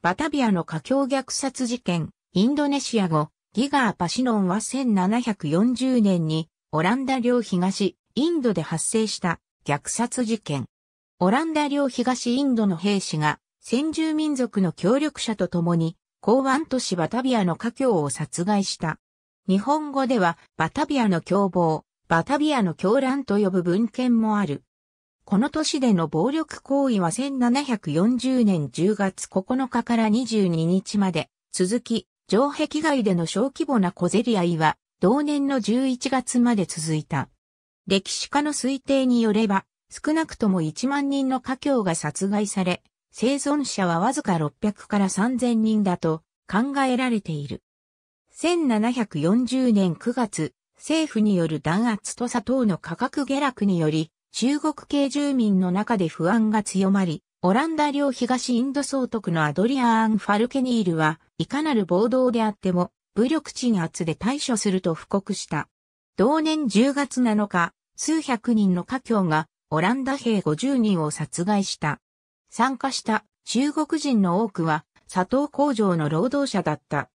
バタビアの華僑虐殺事件、インドネシア語、ギガーパシノンは1740年にオランダ領東インドで発生した虐殺事件。オランダ領東インドの兵士が先住民族の協力者と共に港湾都市バタビアの華僑を殺害した。日本語ではバタビアの凶暴、バタビアの狂乱と呼ぶ文献もある。この年での暴力行為は1740年10月9日から22日まで続き、城壁外での小規模な小競り合いは同年の11月まで続いた。歴史家の推定によれば、少なくとも1万人の家境が殺害され、生存者はわずか600から3000人だと考えられている。1740年9月、政府による弾圧と砂糖の価格下落により、中国系住民の中で不安が強まり、オランダ領東インド総督のアドリアーン・ファルケニールは、いかなる暴動であっても、武力鎮圧で対処すると布告した。同年10月7日、数百人の華境が、オランダ兵50人を殺害した。参加した中国人の多くは、砂糖工場の労働者だった。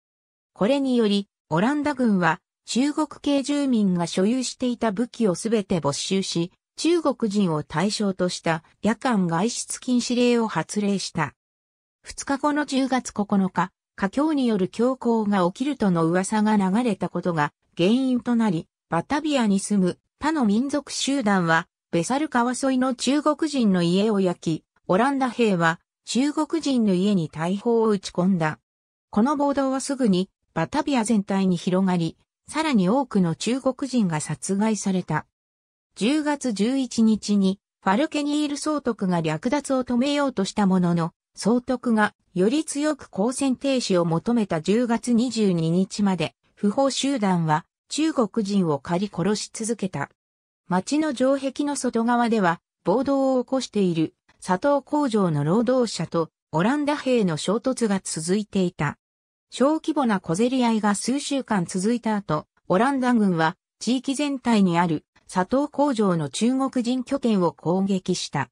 これにより、オランダ軍は、中国系住民が所有していた武器をすべて没収し、中国人を対象とした夜間外出禁止令を発令した。2日後の10月9日、華僑による強行が起きるとの噂が流れたことが原因となり、バタビアに住む他の民族集団は、ベサル川沿いの中国人の家を焼き、オランダ兵は中国人の家に大砲を撃ち込んだ。この暴動はすぐにバタビア全体に広がり、さらに多くの中国人が殺害された。10月11日にファルケニール総督が略奪を止めようとしたものの、総督がより強く交戦停止を求めた10月22日まで、不法集団は中国人を狩り殺し続けた。町の城壁の外側では暴動を起こしている佐藤工場の労働者とオランダ兵の衝突が続いていた。小規模な小競り合いが数週間続いた後、オランダ軍は地域全体にある佐藤工場の中国人拠点を攻撃した。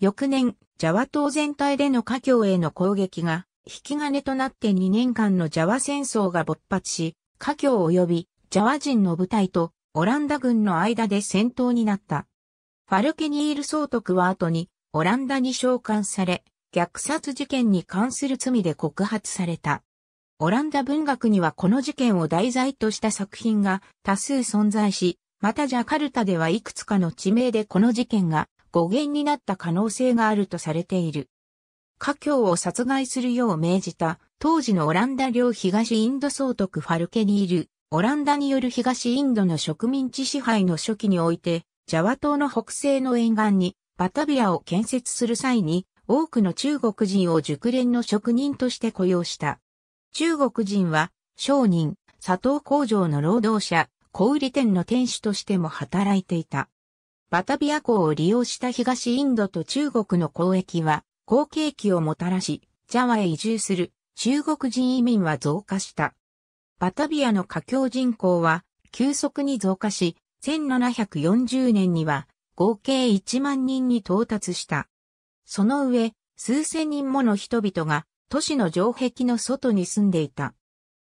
翌年、ジャワ島全体での華僑への攻撃が、引き金となって2年間のジャワ戦争が勃発し、華僑及びジャワ人の部隊とオランダ軍の間で戦闘になった。ファルケニール総督は後にオランダに召喚され、虐殺事件に関する罪で告発された。オランダ文学にはこの事件を題材とした作品が多数存在し、またジャカルタではいくつかの地名でこの事件が語源になった可能性があるとされている。華僑を殺害するよう命じた当時のオランダ領東インド総督ファルケにいるオランダによる東インドの植民地支配の初期においてジャワ島の北西の沿岸にバタビアを建設する際に多くの中国人を熟練の職人として雇用した。中国人は商人、砂糖工場の労働者、小売店の店主としても働いていた。バタビア港を利用した東インドと中国の交易は、好景気をもたらし、ジャワへ移住する中国人移民は増加した。バタビアの華僑人口は急速に増加し、1740年には合計1万人に到達した。その上、数千人もの人々が都市の城壁の外に住んでいた。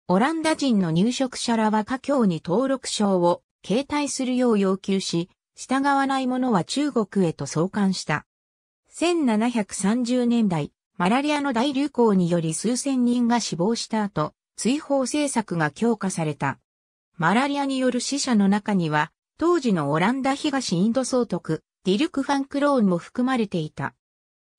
オランダ人の入植者らは華境に登録証を携帯するよう要求し、従わない者は中国へと送還した。1730年代、マラリアの大流行により数千人が死亡した後、追放政策が強化された。マラリアによる死者の中には、当時のオランダ東インド総督、ディルク・ファンクローンも含まれていた。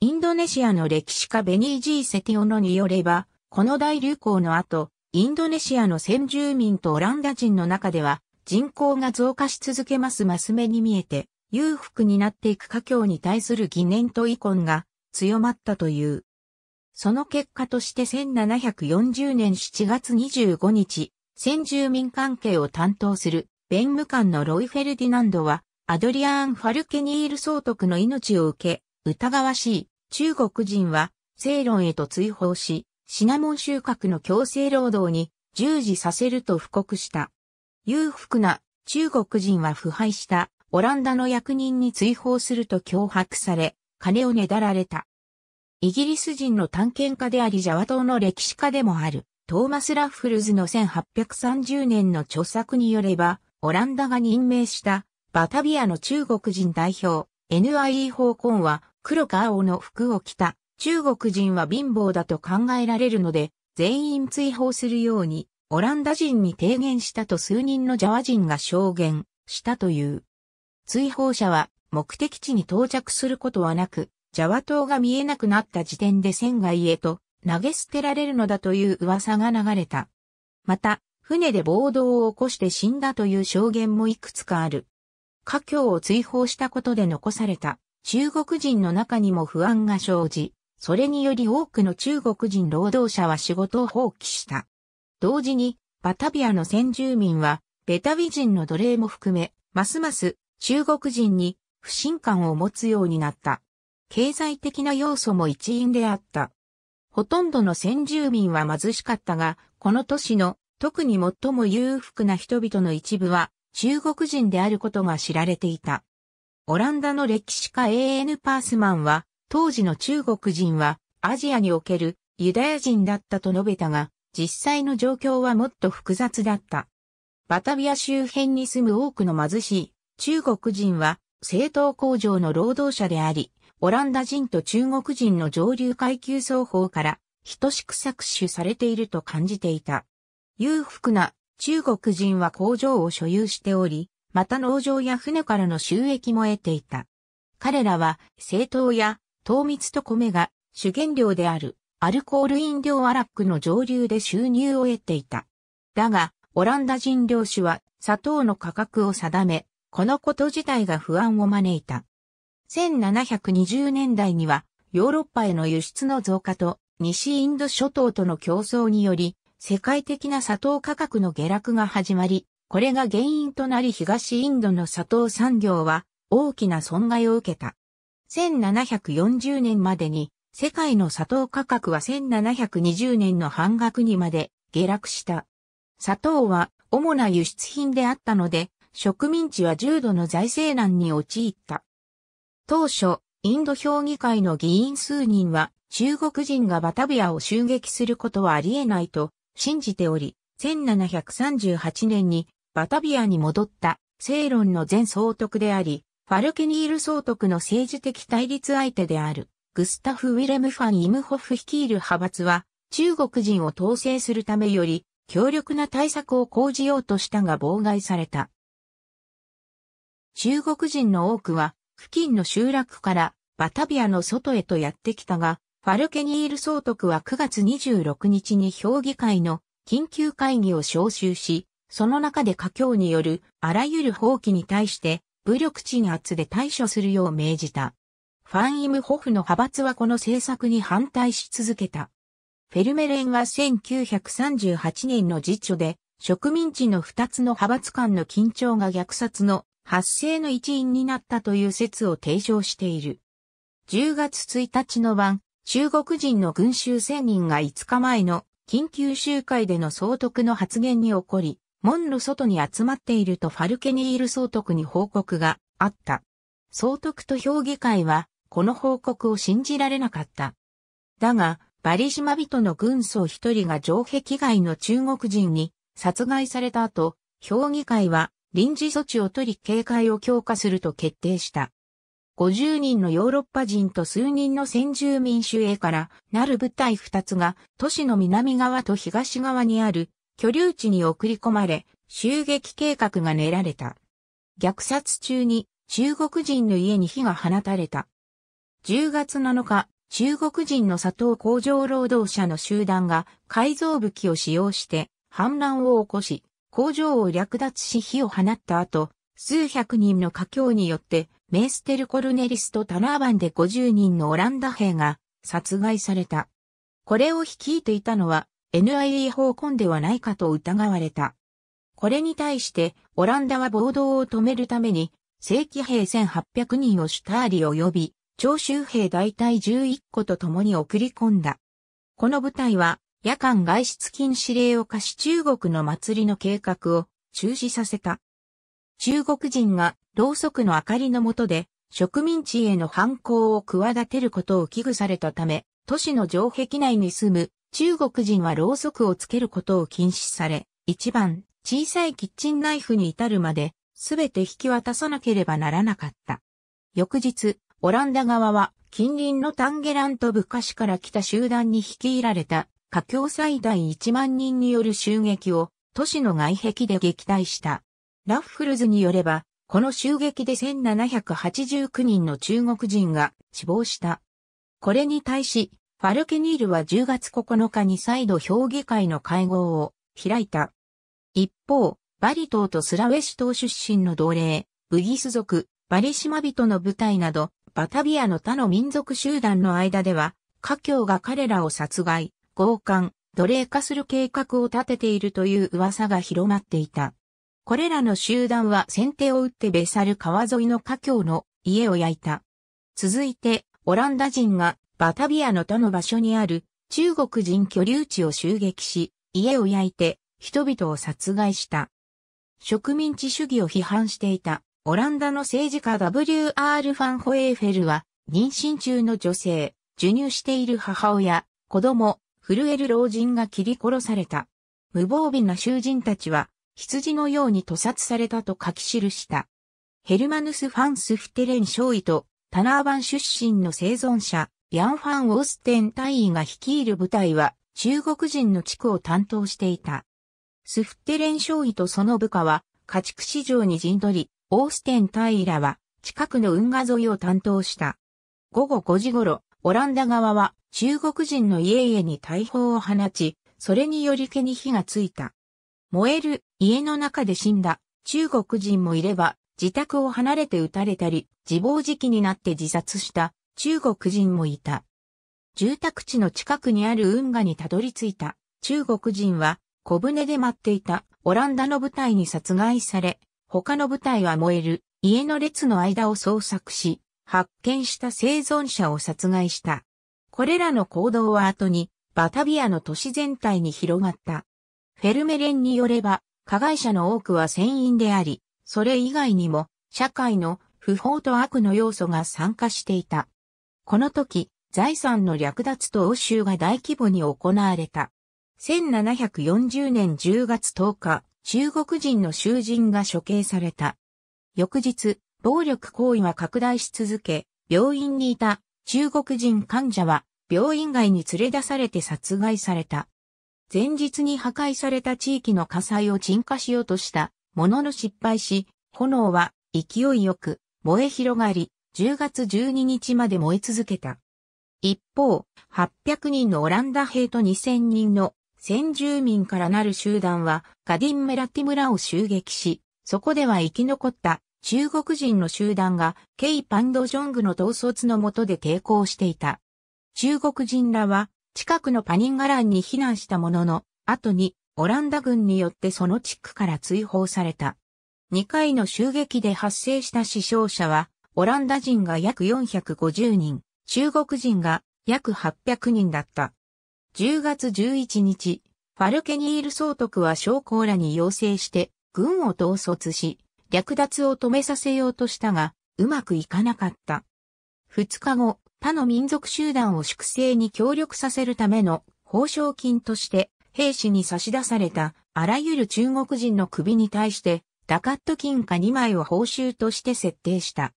インドネシアの歴史家ベニー・ジー・セティオノによれば、この大流行の後、インドネシアの先住民とオランダ人の中では、人口が増加し続けますマス目に見えて、裕福になっていく華僑に対する疑念と遺恨が強まったという。その結果として1740年7月25日、先住民関係を担当する弁務官のロイ・フェルディナンドは、アドリアーン・ファルケニール総督の命を受け、疑わしい中国人は、正論へと追放し、シナモン収穫の強制労働に従事させると布告した。裕福な中国人は腐敗したオランダの役人に追放すると脅迫され、金をねだられた。イギリス人の探検家でありジャワ島の歴史家でもあるトーマス・ラッフルズの1830年の著作によれば、オランダが任命したバタビアの中国人代表 NIE 法根は黒か青の服を着た中国人は貧乏だと考えられるので、全員追放するように、オランダ人に提言したと数人のジャワ人が証言したという。追放者は目的地に到着することはなく、ジャワ島が見えなくなった時点で船外へと投げ捨てられるのだという噂が流れた。また、船で暴動を起こして死んだという証言もいくつかある。家境を追放したことで残された中国人の中にも不安が生じ、それにより多くの中国人労働者は仕事を放棄した。同時に、バタビアの先住民は、ベタビ人の奴隷も含め、ますます中国人に不信感を持つようになった。経済的な要素も一因であった。ほとんどの先住民は貧しかったが、この都市の特に最も裕福な人々の一部は中国人であることが知られていた。オランダの歴史家 A.N. パースマンは当時の中国人はアジアにおけるユダヤ人だったと述べたが、実際の状況はもっと複雑だった。バタビア周辺に住む多くの貧しい中国人は製糖工場の労働者であり、オランダ人と中国人の上流階級双方から等しく搾取されていると感じていた。裕福な中国人は工場を所有しており、また農場や船からの収益も得ていた。彼らは政党や糖蜜と米が主原料であるアルコール飲料アラックの上流で収入を得ていた。だが、オランダ人領主は砂糖の価格を定め、このこと自体が不安を招いた。1720年代にはヨーロッパへの輸出の増加と西インド諸島との競争により世界的な砂糖価格の下落が始まり、これが原因となり東インドの砂糖産業は大きな損害を受けた。1740年までに世界の砂糖価格は1720年の半額にまで下落した。砂糖は主な輸出品であったので、植民地は重度の財政難に陥った。当初、インド評議会の議員数人は中国人がバタビアを襲撃することはありえないと信じており、1738年にバタビアに戻った正論の前総督であり、ファルケニール総督の政治的対立相手である、グスタフ・ウィレム・ファン・イムホフ率いる派閥は、中国人を統制するためより、強力な対策を講じようとしたが妨害された。中国人の多くは、付近の集落からバタビアの外へとやってきたが、ファルケニール総督は9月26日に評議会の緊急会議を招集し、その中で華僑によるあらゆる放棄に対して武力鎮圧で対処するよう命じた。ファン・イムホフの派閥はこの政策に反対し続けた。フェルメレンは1938年の辞書で、植民地の2つの派閥間の緊張が虐殺の発生の一因になったという説を提唱している。10月1日の晩、中国人の群衆1000人が5日前の緊急集会での総督の発言に起こり、門の外に集まっているとファルケニール総督に報告があった。総督と評議会は、この報告を信じられなかった。だが、バリ島人の軍曹一人が城壁外の中国人に殺害された後、評議会は臨時措置を取り警戒を強化すると決定した。50人のヨーロッパ人と数人の先住民主営からなる部隊二つが都市の南側と東側にある居留地に送り込まれ、襲撃計画が練られた。虐殺中に中国人の家に火が放たれた。10月7日、中国人の砂糖工場労働者の集団が改造武器を使用して反乱を起こし、工場を略奪し火を放った後、数百人の家境によって、メーステル・コルネリスとタナーバンで50人のオランダ兵が殺害された。これを率いていたのは NIE 法根ではないかと疑われた。これに対してオランダは暴動を止めるために正規兵1800人をシュターリ及び徴収兵大体11個と共に送り込んだ。この部隊は夜間外出禁止令を課し中国の祭りの計画を中止させた。中国人がろうそくの明かりの下で植民地への反抗を企てることを危惧されたため、都市の城壁内に住む中国人はろうそくをつけることを禁止され、一番小さいキッチンナイフに至るまで、すべて引き渡さなければならなかった。翌日、オランダ側は近隣のタンゲラントブカシから来た集団に率いられた、華僑最大1万人による襲撃を都市の外壁で撃退した。ラッフルズによれば、この襲撃で1789人の中国人が死亡した。これに対し、ファルケニールは10月9日に再度評議会の会合を開いた。一方、バリ島とスラウェシ島出身の奴隷、ブギス族、バリシマ人の部隊など、バタビアの他の民族集団の間では、華僑が彼らを殺害、強姦、奴隷化する計画を立てているという噂が広まっていた。これらの集団は先手を打ってベサル川沿いの華僑の家を焼いた。続いて、オランダ人がバタビアの他の場所にある中国人居留地を襲撃し、家を焼いて人々を殺害した。植民地主義を批判していたオランダの政治家 W.R. ファンホエーフェルは妊娠中の女性、授乳している母親、子供、震える老人が切り殺された。無防備な囚人たちは羊のように屠殺されたと書き記した。ヘルマヌス・ファンス・フテレン少尉とタナーバン出身の生存者、ヤン・ファン・オーステン大尉が率いる部隊は中国人の地区を担当していた。スフッテレン少尉とその部下は家畜市場に陣取り、オーステン大尉らは近くの運河沿いを担当した。午後5時頃、オランダ側は中国人の家々に大砲を放ち、それにより毛に火がついた。燃える家の中で死んだ中国人もいれば、自宅を離れて撃たれたり、自暴自棄になって自殺した中国人もいた。住宅地の近くにある運河にたどり着いた中国人は小舟で待っていたオランダの部隊に殺害され、他の部隊は燃える家の列の間を捜索し、発見した生存者を殺害した。これらの行動は後にバタビアの都市全体に広がった。フェルメレンによれば、加害者の多くは船員であり、それ以外にも社会の不法と悪の要素が参加していた。この時、財産の略奪と欧州が大規模に行われた。1740年10月10日、中国人の囚人が処刑された。翌日、暴力行為は拡大し続け、病院にいた中国人患者は病院外に連れ出されて殺害された。前日に破壊された地域の火災を鎮火しようとしたものの失敗し、炎は勢いよく燃え広がり、10月12日まで燃え続けた。一方、800人のオランダ兵と2000人の先住民からなる集団はガディンメラティ村を襲撃し、そこでは生き残った中国人の集団がケイ・パンドジョングの統率の下で抵抗していた。中国人らは近くのパニンガランに避難したものの、後にオランダ軍によってその地区から追放された。2回の襲撃で発生した死傷者はオランダ人が約450人、中国人が約800人だった。10月11日、ファルケニール総督は将校らに要請して、軍を統率し、略奪を止めさせようとしたが、うまくいかなかった。2日後、他の民族集団を粛清に協力させるための報奨金として、兵士に差し出された、あらゆる中国人の首に対して、ダカット金貨2枚を報酬として設定した。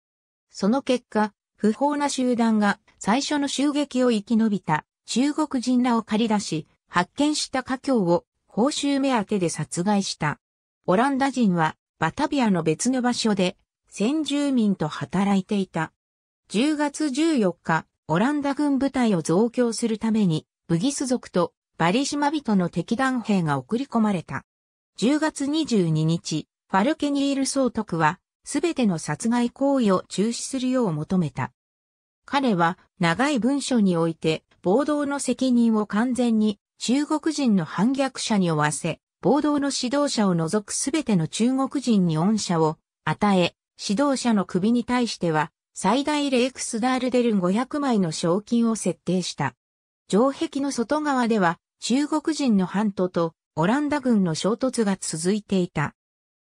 その結果、不法な集団が最初の襲撃を生き延びた中国人らを借り出し、発見した華僑を報酬目当てで殺害した。オランダ人はバタビアの別の場所で先住民と働いていた。10月14日、オランダ軍部隊を増強するために、ブギス族とバリシマ人の敵団兵が送り込まれた。10月22日、ファルケニール総督はすべての殺害行為を中止するよう求めた。彼は長い文書において暴動の責任を完全に中国人の反逆者に負わせ、暴動の指導者を除くすべての中国人に恩赦を与え、指導者の首に対しては最大レイクスダールデル500枚の賞金を設定した。城壁の外側では中国人の半島とオランダ軍の衝突が続いていた。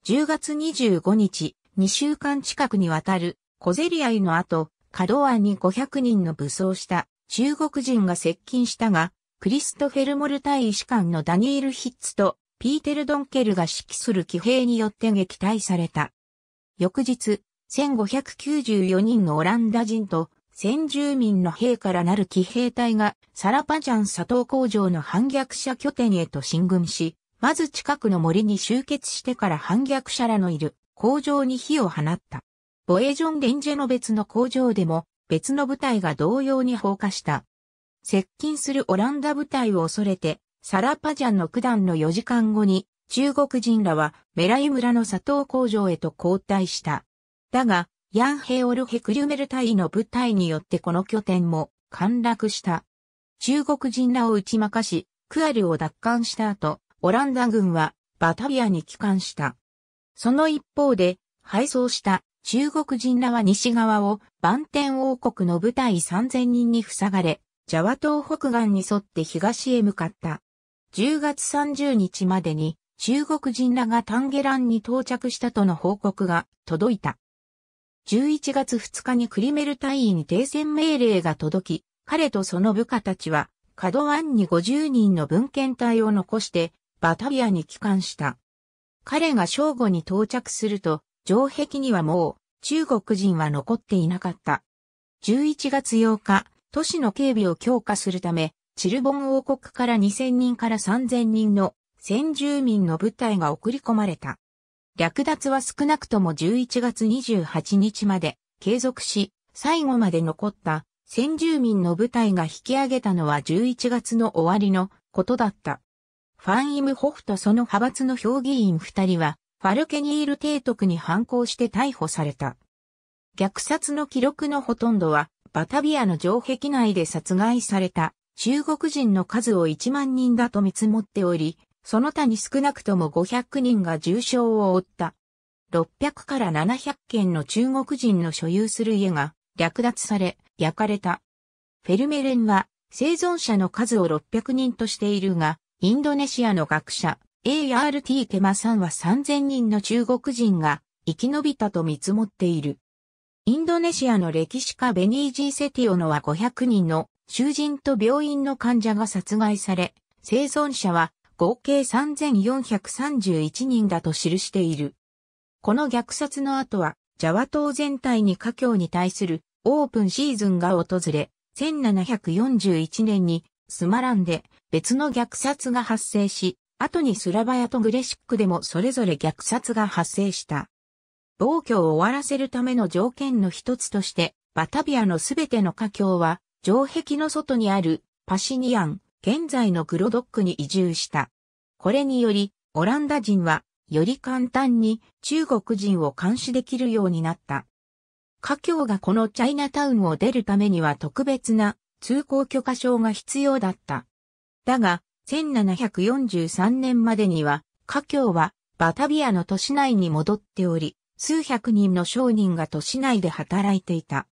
10月25日、2週間近くにわたる小競り合いの後、カドアに500人の武装した中国人が接近したが、クリストフェル・モル大使医師官のダニエル・ヒッツとピーテル・ドンケルが指揮する騎兵によって撃退された。翌日、1594人のオランダ人と先住民の兵からなる騎兵隊がサラパジャン佐藤工場の反逆者拠点へと進軍し、まず近くの森に集結してから反逆者らのいる工場に火を放った。ボエジョン・レンジェの別の工場でも別の部隊が同様に放火した。接近するオランダ部隊を恐れて、サラパジャンの九段の4時間後に中国人らはメライ村の砂糖工場へと交代した。だが、ヤンヘオルヘクリュメル隊の部隊によってこの拠点も陥落した。中国人らを打ち負かし、クアルを奪還した後、オランダ軍はバタビアに帰還した。その一方で、敗走した中国人らは西側を万天王国の部隊3000人に塞がれ、ジャワ島北岸に沿って東へ向かった。10月30日までに中国人らがタンゲランに到着したとの報告が届いた。11月2日にクリメル隊員停戦命令が届き、彼とその部下たちは、カドワンに50人の文献隊を残して、バタビアに帰還した。彼が正午に到着すると、城壁にはもう中国人は残っていなかった。11月8日、都市の警備を強化するため、チルボン王国から2000人から3000人の先住民の部隊が送り込まれた。略奪は少なくとも11月28日まで継続し、最後まで残った先住民の部隊が引き上げたのは11月の終わりのことだった。ファン・イム・ホフとその派閥の評議員二人は、ファルケニール提督に反抗して逮捕された。虐殺の記録のほとんどは、バタビアの城壁内で殺害された中国人の数を1万人だと見積もっており、その他に少なくとも500人が重傷を負った。600から700件の中国人の所有する家が略奪され、焼かれた。フェルメレンは生存者の数を600人としているが、インドネシアの学者、ART ケマさんは3000人の中国人が生き延びたと見積もっている。インドネシアの歴史家ベニージー・セティオノは500人の囚人と病院の患者が殺害され、生存者は合計3431人だと記している。この虐殺の後は、ジャワ島全体に華僑に対するオープンシーズンが訪れ、1741年にスマランで別の虐殺が発生し、後にスラバヤとグレシックでもそれぞれ虐殺が発生した。暴挙を終わらせるための条件の一つとして、バタビアのすべての華僑は、城壁の外にあるパシニアン、現在のグロドックに移住した。これにより、オランダ人は、より簡単に中国人を監視できるようになった。華僑がこのチャイナタウンを出るためには特別な通行許可証が必要だった。だが、1743年までには、華僑はバタビアの都市内に戻っており、数百人の商人が都市内で働いていた。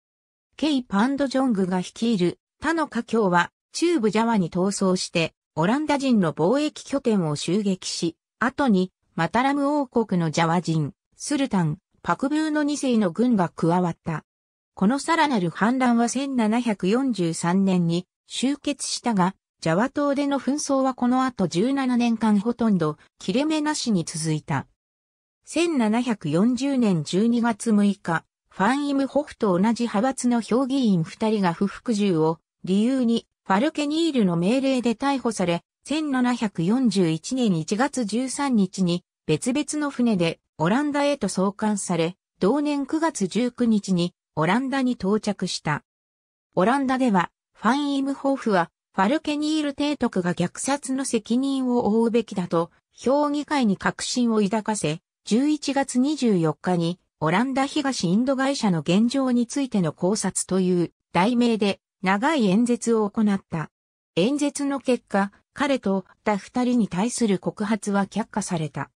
ケイ・パンドジョングが率いる他の華僑は中部ジャワに逃走してオランダ人の貿易拠点を襲撃し、後にマタラム王国のジャワ人、スルタン、パクブーの2世の軍が加わった。このさらなる反乱は1743年に終結したが、ジャワ島での紛争はこの後17年間ほとんど切れ目なしに続いた。1740年12月6日、ファン・イム・ホフと同じ派閥の評議員2人が不服従を理由にファルケニールの命令で逮捕され、1741年1月13日に別々の船でオランダへと送還され、同年9月19日にオランダに到着した。オランダではファン・イム・ホフはファルケニール提督が虐殺の責任を負うべきだと、評議会に確信を抱かせ、11月24日に、オランダ東インド会社の現状についての考察という題名で長い演説を行った。演説の結果、彼と他二人に対する告発は却下された。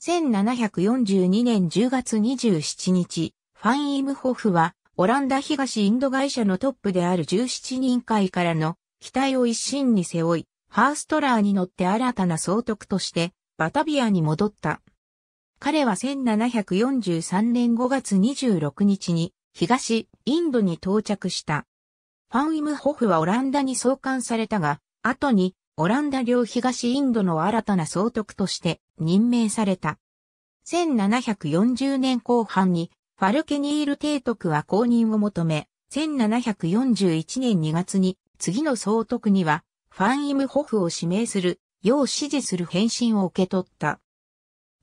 1742年10月27日、ファン・イムホフは、オランダ東インド会社のトップである17人会からの期待を一身に背負い、ハーストラーに乗って新たな総督として、バタビアに戻った。彼は1743年5月26日に、東、インドに到着した。ファン・イムホフはオランダに送還されたが、後に、オランダ領東インドの新たな総督として任命された。1740年後半に、ファルケニール提督は公認を求め、1741年2月に次の総督には、ファン・イム・ホフを指名する、よう指示する返信を受け取った。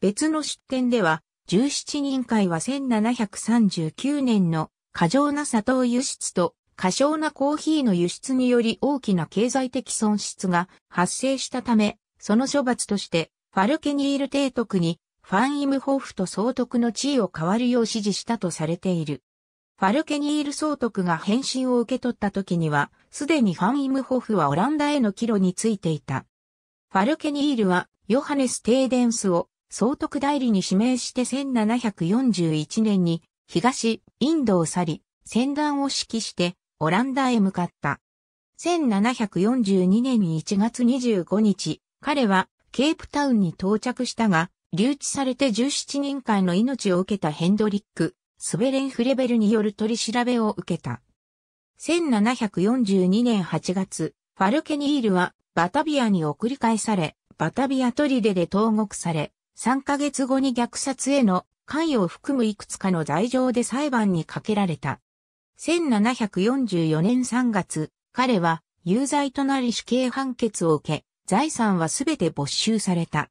別の出典では、17人会は1739年の過剰な砂糖輸出と過小なコーヒーの輸出により大きな経済的損失が発生したため、その処罰としてファルケニール提督にファン・イムホフと総督の地位を変わるよう指示したとされている。ファルケニール総督が返信を受け取った時には、すでにファン・イムホフはオランダへの帰路についていた。ファルケニールは、ヨハネス・テーデンスを総督代理に指名して1741年に、東、インドを去り、戦乱を指揮して、オランダへ向かった。1742年1月25日、彼はケープタウンに到着したが、留置されて17人間の命を受けたヘンドリック、スベレン・フレベルによる取り調べを受けた。1742年8月、ファルケニールはバタビアに送り返され、バタビア砦で投獄され、3ヶ月後に虐殺への関与を含むいくつかの罪状で裁判にかけられた。1744年3月、彼は有罪となり死刑判決を受け、財産はすべて没収された。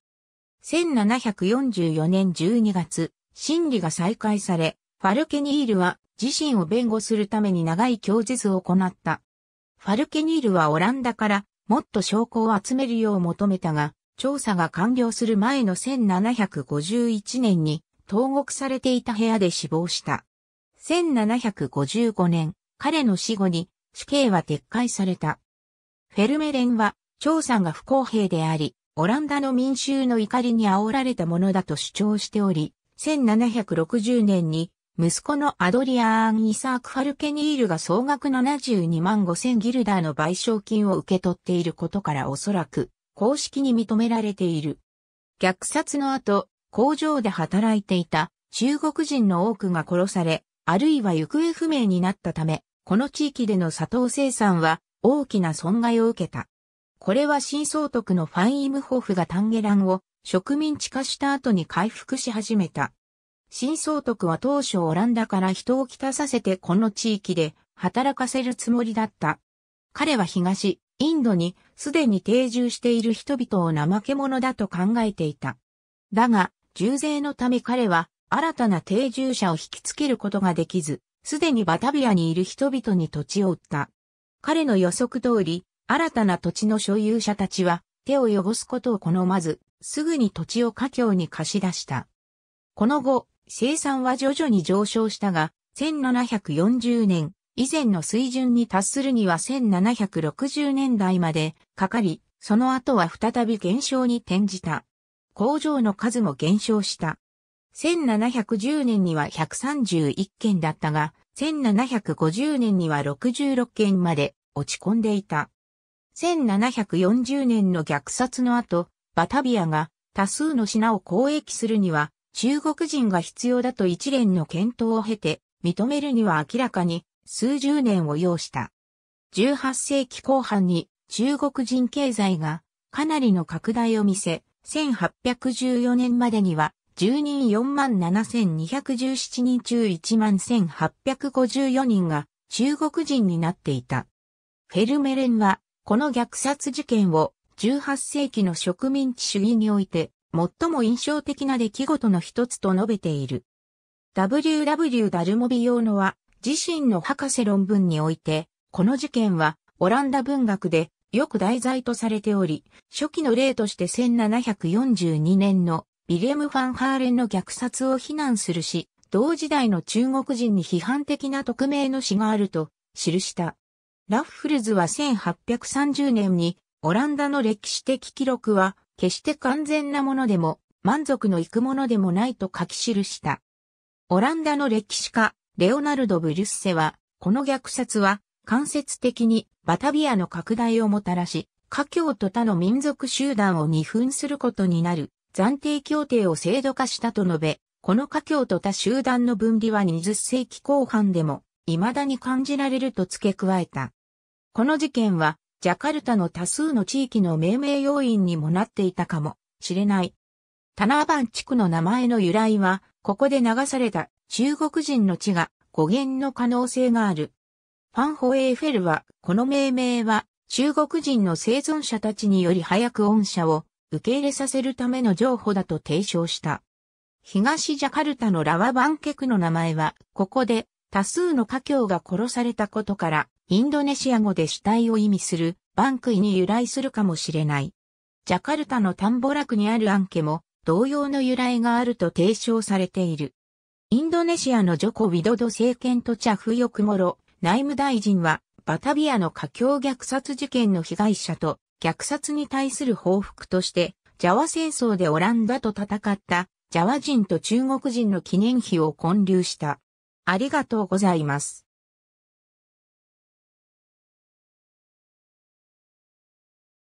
1744年12月、審理が再開され、ファルケニールは自身を弁護するために長い供述を行った。ファルケニールはオランダからもっと証拠を集めるよう求めたが、調査が完了する前の1751年に投獄されていた部屋で死亡した。1755年、彼の死後に死刑は撤回された。フェルメレンは調査が不公平であり、オランダの民衆の怒りに煽られたものだと主張しており、1760年に息子のアドリアーン・イサーク・ファルケニールが総額72万5千ギルダーの賠償金を受け取っていることからおそらく公式に認められている。虐殺の後、工場で働いていた中国人の多くが殺され、あるいは行方不明になったため、この地域での砂糖生産は大きな損害を受けた。これは新総督のファン・イムホフがタンゲランを植民地化した後に回復し始めた新総督は当初オランダから人を来たさせてこの地域で働かせるつもりだった。彼は東、インドにすでに定住している人々を怠け者だと考えていた。だが、重税のため彼は新たな定住者を引きつけることができず、すでにバタビアにいる人々に土地を売った。彼の予測通り、新たな土地の所有者たちは手を汚すことを好まず、すぐに土地を家境に貸し出した。この後、生産は徐々に上昇したが、1740年以前の水準に達するには1760年代までかかり、その後は再び減少に転じた。工場の数も減少した。1710年には131件だったが、1750年には66件まで落ち込んでいた。1740年の虐殺の後、バタビアが多数の品を交易するには中国人が必要だと一連の検討を経て、認めるには明らかに数十年を要した。18世紀後半に中国人経済がかなりの拡大を見せ、1814年までには住人47,217人中11,854人が中国人になっていた。フェルメレンはこの虐殺事件を18世紀の植民地主義において最も印象的な出来事の一つと述べている。W.W. ダルモビ用のは、自身の博士論文において、この事件は、オランダ文学で、よく題材とされており、初期の例として1742年の、ビレム・ファンハーレンの虐殺を非難するし、同時代の中国人に批判的な匿名の詩があると、記した。ラッフルズは1830年に、オランダの歴史的記録は、決して完全なものでも、満足のいくものでもないと書き記した。オランダの歴史家、レオナルド・ブリュッセは、この虐殺は、間接的にバタビアの拡大をもたらし、華僑と他の民族集団を二分することになる、暫定協定を制度化したと述べ、この華僑と他集団の分離は20世紀後半でも、未だに感じられると付け加えた。この事件は、ジャカルタの多数の地域の命名要因にもなっていたかもしれない。タナーバン地区の名前の由来は、ここで流された中国人の地が語源の可能性がある。ファンホエーフェルは、この命名は、中国人の生存者たちにより早く恩赦を受け入れさせるための譲歩だと提唱した。東ジャカルタのラワバンケクの名前は、ここで多数の家境が殺されたことから、インドネシア語で死体を意味するバンクイに由来するかもしれない。ジャカルタのタンボラクにあるアンケも同様の由来があると提唱されている。インドネシアのジョコ・ウィドド政権とチャフヨクモロ内務大臣はバタビアの華僑虐殺事件の被害者と虐殺に対する報復としてジャワ戦争でオランダと戦ったジャワ人と中国人の記念碑を建立した。ありがとうございます。